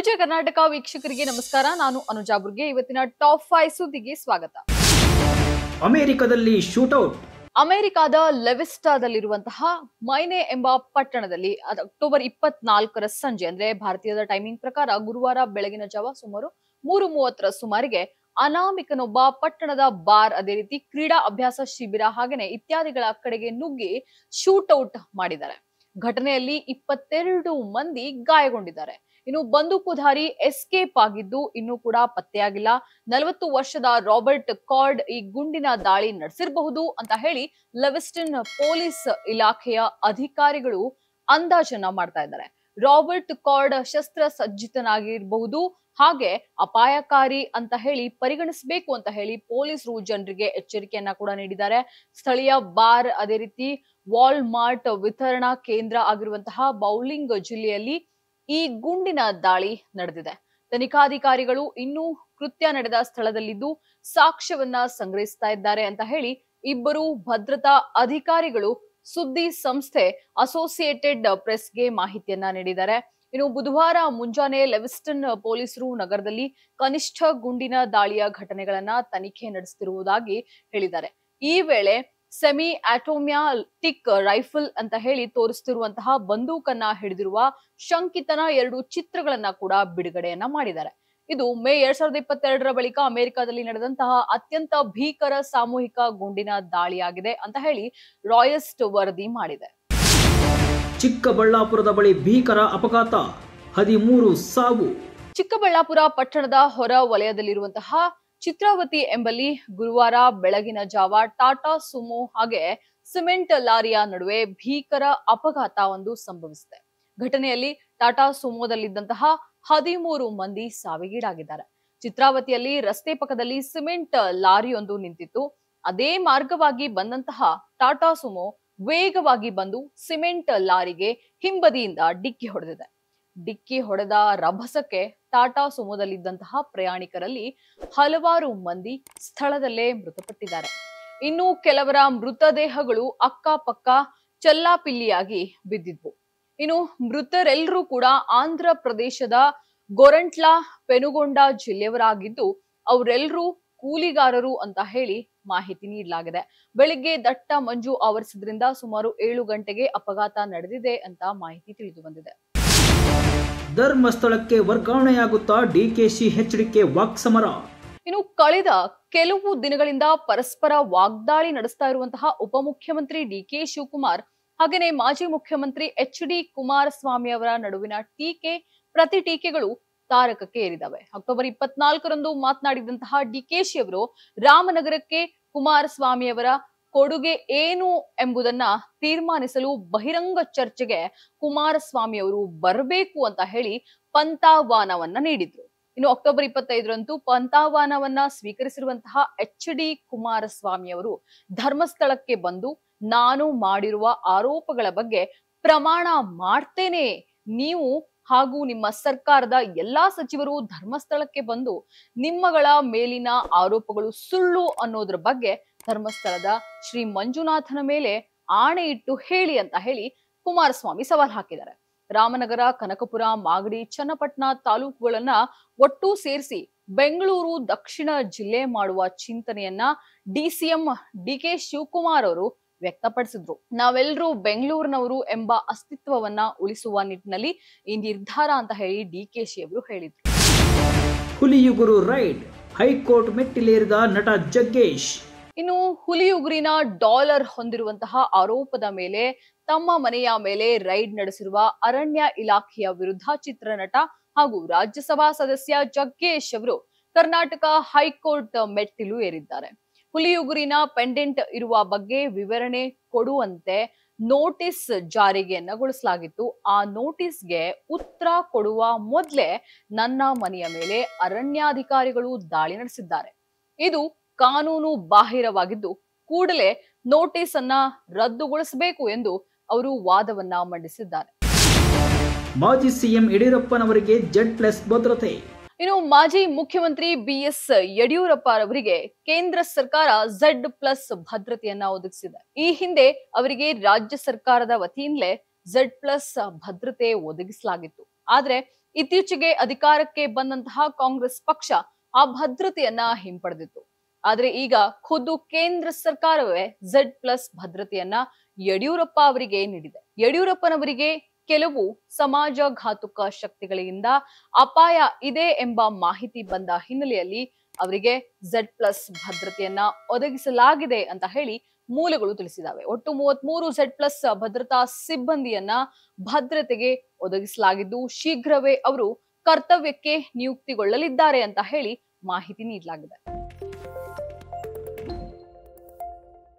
ವಿಜಯ ಕರ್ನಾಟಕ ವೀಕ್ಷಕರಿಗೆ ನಮಸ್ಕಾರ ನಾನು ಅನುಜಾ ಬುರ್ಗೆ ಇವತ್ತಿನ ಟಾಪ್ ಫೈವ್ ಸುದ್ದಿಗೆ ಸ್ವಾಗತ ಅಮೆರಿಕದಲ್ಲಿ ಶೂಟ್ಔಟ್ ಅಮೆರಿಕದ ಲೆವಿಸ್ಟಾದಲ್ಲಿರುವಂತಹ ಮೈನೆ ಎಂಬ ಪಟ್ಟಣದಲ್ಲಿ ಅಕ್ಟೋಬರ್ ಇಪ್ಪತ್ನಾಲ್ಕರ ಸಂಜೆ ಅಂದ್ರೆ ಭಾರತೀಯದ ಟೈಮಿಂಗ್ ಪ್ರಕಾರ ಗುರುವಾರ ಬೆಳಗಿನ ಜಾವ ಸುಮಾರು ಮೂರು ಮೂವತ್ತರ ಸುಮಾರಿಗೆ ಅನಾಮಿಕನೊಬ್ಬ ಪಟ್ಟಣದ ಬಾರ್ ಅದೇ ರೀತಿ ಕ್ರೀಡಾ ಅಭ್ಯಾಸ ಶಿಬಿರ ಹಾಗೆನೆ ಇತ್ಯಾದಿಗಳ ಕಡೆಗೆ ನುಗ್ಗಿ ಶೂಟೌಟ್ ಮಾಡಿದ್ದಾರೆ ಘಟನೆಯಲ್ಲಿ ಇಪ್ಪತ್ತೆರಡು ಮಂದಿ ಗಾಯಗೊಂಡಿದ್ದಾರೆ ಇನ್ನು ಬಂದೂಕುಧಾರಿ ಎಸ್ಕೇಪ್ ಆಗಿದ್ದು ಇನ್ನೂ ಕೂಡ ಪತ್ತೆಯಾಗಿಲ್ಲ ನಲವತ್ತು ವರ್ಷದ ರಾಬರ್ಟ್ ಕಾರ್ಡ್ ಈ ಗುಂಡಿನ ದಾಳಿ ನಡೆಸಿರಬಹುದು ಅಂತ ಹೇಳಿ ಲೆವಿಸ್ಟನ್ ಪೊಲೀಸ್ ಇಲಾಖೆಯ ಅಧಿಕಾರಿಗಳು ಅಂದಾಜನ್ನ ಮಾಡ್ತಾ ಇದ್ದಾರೆ ರಾಬರ್ಟ್ ಕಾರ್ಡ್ ಶಸ್ತ್ರ ಸಜ್ಜಿತನಾಗಿರಬಹುದು ಹಾಗೆ ಅಪಾಯಕಾರಿ ಅಂತ ಹೇಳಿ ಪರಿಗಣಿಸಬೇಕು ಅಂತ ಹೇಳಿ ಪೊಲೀಸರು ಜನರಿಗೆ ಎಚ್ಚರಿಕೆಯನ್ನ ಕೂಡ ನೀಡಿದ್ದಾರೆ ಸ್ಥಳೀಯ ಬಾರ್ ಅದೇ ರೀತಿ ವಾಲ್ಮಾರ್ಟ್ ವಿತರಣಾ ಕೇಂದ್ರ ಆಗಿರುವಂತಹ ಬೌಲಿಂಗ್ ಜಿಲ್ಲೆಯಲ್ಲಿ ಈ ಗುಂಡಿನ ದಾಳಿ ನಡೆದಿದೆ ತನಿಖಾಧಿಕಾರಿಗಳು ಇನ್ನೂ ಕೃತ್ಯ ನಡೆದ ಸ್ಥಳದಲ್ಲಿದ್ದು ಸಾಕ್ಷ್ಯವನ್ನ ಸಂಗ್ರಹಿಸ್ತಾ ಇದ್ದಾರೆ ಅಂತ ಹೇಳಿ ಇಬ್ಬರು ಭದ್ರತಾ ಅಧಿಕಾರಿಗಳು ಸುದ್ದಿ ಸಂಸ್ಥೆ ಅಸೋಸಿಯೇಟೆಡ್ ಪ್ರೆಸ್ಗೆ ಮಾಹಿತಿಯನ್ನ ನೀಡಿದ್ದಾರೆ ಇನ್ನು ಬುಧವಾರ ಮುಂಜಾನೆ ಲೆವಿಸ್ಟನ್ ಪೊಲೀಸರು ನಗರದಲ್ಲಿ ಕನಿಷ್ಠ ಗುಂಡಿನ ದಾಳಿಯ ಘಟನೆಗಳನ್ನ ತನಿಖೆ ನಡೆಸುತ್ತಿರುವುದಾಗಿ ಹೇಳಿದ್ದಾರೆ ಈ ವೇಳೆ ಸೆಮಿ ಆಟೋಮ್ಯಾಟಿಕ್ ರೈಫಲ್ ಅಂತ ಹೇಳಿ ತೋರಿಸ್ತಿರುವಂತಹ ಬಂದೂಕನ್ನ ಹಿಡಿದಿರುವ ಶಂಕಿತನ ಎರಡು ಚಿತ್ರಗಳನ್ನ ಕೂಡ ಬಿಡುಗಡೆಯನ್ನ ಮಾಡಿದ್ದಾರೆ ಇದು ಮೇ ಎರಡ್ ಸಾವಿರದ ಇಪ್ಪತ್ತೆರಡರ ಬಳಿಕ ಅಮೆರಿಕದಲ್ಲಿ ನಡೆದಂತಹ ಅತ್ಯಂತ ಭೀಕರ ಸಾಮೂಹಿಕ ಗುಂಡಿನ ದಾಳಿಯಾಗಿದೆ ಅಂತ ಹೇಳಿ ರಾಯಸ್ಟ್ ವರದಿ ಮಾಡಿದೆ ಚಿಕ್ಕಬಳ್ಳಾಪುರದ ಬಳಿ ಭೀಕರ ಅಪಘಾತ ಹದಿಮೂರು ಸಾವು ಚಿಕ್ಕಬಳ್ಳಾಪುರ ಪಟ್ಟಣದ ಹೊರ ವಲಯದಲ್ಲಿರುವಂತಹ ಚಿತ್ರಾವತಿ ಎಂಬಲ್ಲಿ ಗುರುವಾರ ಬೆಳಗಿನ ಜಾವ ಟಾಟಾ ಸುಮೋ ಹಾಗೆ ಸಿಮೆಂಟ್ ಲಾರಿಯ ನಡುವೆ ಭೀಕರ ಅಪಘಾತ ಒಂದು ಸಂಭವಿಸಿದೆ ಘಟನೆಯಲ್ಲಿ ಟಾಟಾ ಸುಮೋದಲ್ಲಿದ್ದಂತಹ ಹದಿಮೂರು ಮಂದಿ ಸಾವಿಗೀಡಾಗಿದ್ದಾರೆ ಚಿತ್ರಾವತಿಯಲ್ಲಿ ರಸ್ತೆ ಪಕ್ಕದಲ್ಲಿ ಸಿಮೆಂಟ್ ಲಾರಿಯೊಂದು ನಿಂತಿತ್ತು ಅದೇ ಮಾರ್ಗವಾಗಿ ಬಂದಂತಹ ಟಾಟಾ ಸುಮೋ ವೇಗವಾಗಿ ಬಂದು ಸಿಮೆಂಟ್ ಲಾರಿಗೆ ಹಿಂಬದಿಯಿಂದ ಡಿಕ್ಕಿ ಹೊಡೆದಿದೆ ಡಿಕ್ಕಿ ಹೊಡೆದ ರಭಸಕ್ಕೆ ಟಾಟಾ ಸುಮೋದಲ್ಲಿದ್ದಂತಹ ಪ್ರಯಾಣಿಕರಲ್ಲಿ ಹಲವಾರು ಮಂದಿ ಸ್ಥಳದಲ್ಲೇ ಮೃತಪಟ್ಟಿದ್ದಾರೆ ಇನ್ನು ಕೆಲವರ ಮೃತದೇಹಗಳು ಅಕ್ಕಪಕ್ಕ ಚಲ್ಲಾಪಿಲ್ಲಿಯಾಗಿ ಬಿದ್ದಿದ್ವು ಇನ್ನು ಮೃತರೆಲ್ಲರೂ ಕೂಡ ಆಂಧ್ರ ಪ್ರದೇಶದ ಗೊರಂಟ್ಲಾ ಪೆನುಗೊಂಡ ಜಿಲ್ಲೆಯವರಾಗಿದ್ದು ಅವರೆಲ್ಲರೂ ಕೂಲಿಗಾರರು ಅಂತ ಹೇಳಿ ಮಾಹಿತಿ ನೀಡಲಾಗಿದೆ ಬೆಳಿಗ್ಗೆ ದಟ್ಟ ಮಂಜು ಆವರಿಸಿದ್ರಿಂದ ಸುಮಾರು ಏಳು ಗಂಟೆಗೆ ಅಪಘಾತ ನಡೆದಿದೆ ಅಂತ ಮಾಹಿತಿ ತಿಳಿದು ಬಂದಿದೆ ಧರ್ಮಸ್ಥಳಕ್ಕೆ ವರ್ಗಾವಣೆಯಾಗುತ್ತಾ ಡಿಕೆಶಿ ವಾಕ್ ಸಮರ ಇನ್ನು ಕಳೆದ ಕೆಲವು ದಿನಗಳಿಂದ ಪರಸ್ಪರ ವಾಗ್ದಾಳಿ ನಡೆಸ್ತಾ ಇರುವಂತಹ ಉಪಮುಖ್ಯಮಂತ್ರಿ ಡಿಕೆ ಶಿವಕುಮಾರ್ ಹಾಗೆಯೇ ಮಾಜಿ ಮುಖ್ಯಮಂತ್ರಿ ಎಚ್ ಡಿ ಕುಮಾರಸ್ವಾಮಿ ಅವರ ನಡುವಿನ ಟೀಕೆ ಪ್ರತಿ ಟೀಕೆಗಳು ತಾರಕಕ್ಕೆ ಏರಿದವೆ ಅಕ್ಟೋಬರ್ ಇಪ್ಪತ್ನಾಲ್ಕರಂದು ಮಾತನಾಡಿದಂತಹ ಡಿಕೆಶಿ ಅವರು ರಾಮನಗರಕ್ಕೆ ಕುಮಾರಸ್ವಾಮಿ ಅವರ ಕೊಡುಗೆ ಏನು ಎಂಬುದನ್ನ ತೀರ್ಮಾನಿಸಲು ಬಹಿರಂಗ ಚರ್ಚೆಗೆ ಕುಮಾರಸ್ವಾಮಿ ಅವರು ಬರಬೇಕು ಅಂತ ಹೇಳಿ ಪಂತಾಹ್ವಾನವನ್ನ ನೀಡಿದ್ರು ಇನ್ನು ಅಕ್ಟೋಬರ್ ಇಪ್ಪತ್ತೈದರಂತೂ ಪಂತಾಹ್ವಾನವನ್ನ ಸ್ವೀಕರಿಸಿರುವಂತಹ ಎಚ್ ಡಿ ಕುಮಾರಸ್ವಾಮಿ ಅವರು ಧರ್ಮಸ್ಥಳಕ್ಕೆ ಬಂದು ನಾನು ಮಾಡಿರುವ ಆರೋಪಗಳ ಬಗ್ಗೆ ಪ್ರಮಾಣ ಮಾಡ್ತೇನೆ ನೀವು ಹಾಗೂ ನಿಮ್ಮ ಸರ್ಕಾರದ ಎಲ್ಲಾ ಸಚಿವರು ಧರ್ಮಸ್ಥಳಕ್ಕೆ ಬಂದು ನಿಮ್ಮಗಳ ಮೇಲಿನ ಆರೋಪಗಳು ಸುಳ್ಳು ಅನ್ನೋದ್ರ ಬಗ್ಗೆ ಧರ್ಮಸ್ಥಳದ ಶ್ರೀ ಮಂಜುನಾಥನ ಮೇಲೆ ಆಣೆ ಇಟ್ಟು ಹೇಳಿ ಅಂತ ಹೇಳಿ ಕುಮಾರಸ್ವಾಮಿ ಸವಾಲ್ ಹಾಕಿದ್ದಾರೆ ರಾಮನಗರ ಕನಕಪುರ ಮಾಗಡಿ ಚನ್ನಪಟ್ಟಣ ತಾಲೂಕುಗಳನ್ನ ಒಟ್ಟು ಸೇರಿಸಿ ಬೆಂಗಳೂರು ದಕ್ಷಿಣ ಜಿಲ್ಲೆ ಮಾಡುವ ಚಿಂತನೆಯನ್ನ ಡಿಸಿಎಂ ಡಿ ಕೆ ಶಿವಕುಮಾರ್ ಅವರು ವ್ಯಕ್ತಪಡಿಸಿದ್ರು ನಾವೆಲ್ಲರೂ ಬೆಂಗಳೂರಿನವರು ಎಂಬ ಅಸ್ತಿತ್ವವನ್ನ ಉಳಿಸುವ ನಿಟ್ಟಿನಲ್ಲಿ ಈ ನಿರ್ಧಾರ ಅಂತ ಹೇಳಿ ಡಿ ಕೆ ಶಿ ಅವರು ಹೇಳಿದ್ರು ಹುಲಿಯುಗುರು ರೈಡ್ ಹೈಕೋರ್ಟ್ ಮೆಟ್ಟಿಲೇರಿದ ನಟ ಜಗ್ಗೇಶ್ ಇನ್ನು ಹುಲಿ ಉಗುರಿನ ಡಾಲರ್ ಹೊಂದಿರುವಂತಹ ಆರೋಪದ ಮೇಲೆ ತಮ್ಮ ಮನೆಯ ಮೇಲೆ ರೈಡ್ ನಡೆಸಿರುವ ಅರಣ್ಯ ಇಲಾಖೆಯ ವಿರುದ್ಧ ಚಿತ್ರನಟ ಹಾಗೂ ರಾಜ್ಯಸಭಾ ಸದಸ್ಯ ಜಗ್ಗೇಶ್ ಅವರು ಕರ್ನಾಟಕ ಹೈಕೋರ್ಟ್ ಮೆಟ್ಟಿಲು ಏರಿದ್ದಾರೆ ಹುಲಿಯುಗುರಿನ ಪೆಂಡೆಂಟ್ ಇರುವ ಬಗ್ಗೆ ವಿವರಣೆ ಕೊಡುವಂತೆ ನೋಟಿಸ್ ನಗೊಳಿಸಲಾಗಿತ್ತು ಆ ನೋಟಿಸ್ಗೆ ಉತ್ತರ ಕೊಡುವ ಮೊದಲೇ ನನ್ನ ಮನೆಯ ಮೇಲೆ ಅರಣ್ಯಾಧಿಕಾರಿಗಳು ದಾಳಿ ನಡೆಸಿದ್ದಾರೆ ಇದು ಕಾನೂನು ಬಾಹಿರವಾಗಿದ್ದು ಕೂಡಲೇ ನೋಟಿಸ್ ಅನ್ನ ರದ್ದುಗೊಳಿಸಬೇಕು ಎಂದು ಅವರು ವಾದವನ್ನ ಮಂಡಿಸಿದ್ದಾರೆ ಮಾಜಿ ಸಿಎಂ ಯಡಿಯೂರಪ್ಪನವರಿಗೆ ಜೆಡ್ ಪ್ಲಸ್ ಭದ್ರತೆ ಇನ್ನು ಮಾಜಿ ಮುಖ್ಯಮಂತ್ರಿ ಬಿಎಸ್ ಯಡಿಯೂರಪ್ಪ ಅವರಿಗೆ ಕೇಂದ್ರ ಸರ್ಕಾರ ಝಡ್ ಪ್ಲಸ್ ಭದ್ರತೆಯನ್ನ ಒದಗಿಸಿದೆ ಈ ಹಿಂದೆ ಅವರಿಗೆ ರಾಜ್ಯ ಸರ್ಕಾರದ ವತಿಯಿಂದಲೇ ಝಡ್ ಪ್ಲಸ್ ಭದ್ರತೆ ಒದಗಿಸಲಾಗಿತ್ತು ಆದ್ರೆ ಇತ್ತೀಚೆಗೆ ಅಧಿಕಾರಕ್ಕೆ ಬಂದಂತಹ ಕಾಂಗ್ರೆಸ್ ಪಕ್ಷ ಆ ಭದ್ರತೆಯನ್ನ ಹಿಂಪಡೆದಿತ್ತು ಆದ್ರೆ ಈಗ ಖುದ್ದು ಕೇಂದ್ರ ಸರ್ಕಾರವೇ ಝಡ್ ಪ್ಲಸ್ ಭದ್ರತೆಯನ್ನ ಯಡಿಯೂರಪ್ಪ ಅವರಿಗೆ ನೀಡಿದೆ ಯಡಿಯೂರಪ್ಪನವರಿಗೆ ಕೆಲವು ಸಮಾಜ ಘಾತುಕ ಶಕ್ತಿಗಳಿಂದ ಅಪಾಯ ಇದೆ ಎಂಬ ಮಾಹಿತಿ ಬಂದ ಹಿನ್ನೆಲೆಯಲ್ಲಿ ಅವರಿಗೆ ಝಡ್ ಪ್ಲಸ್ ಭದ್ರತೆಯನ್ನ ಒದಗಿಸಲಾಗಿದೆ ಅಂತ ಹೇಳಿ ಮೂಲಗಳು ತಿಳಿಸಿದಾವೆ ಒಟ್ಟು ಮೂವತ್ ಮೂರು ಝಡ್ ಪ್ಲಸ್ ಭದ್ರತಾ ಸಿಬ್ಬಂದಿಯನ್ನ ಭದ್ರತೆಗೆ ಒದಗಿಸಲಾಗಿದ್ದು ಶೀಘ್ರವೇ ಅವರು ಕರ್ತವ್ಯಕ್ಕೆ ನಿಯುಕ್ತಿಗೊಳ್ಳಲಿದ್ದಾರೆ ಅಂತ ಹೇಳಿ ಮಾಹಿತಿ ನೀಡಲಾಗಿದೆ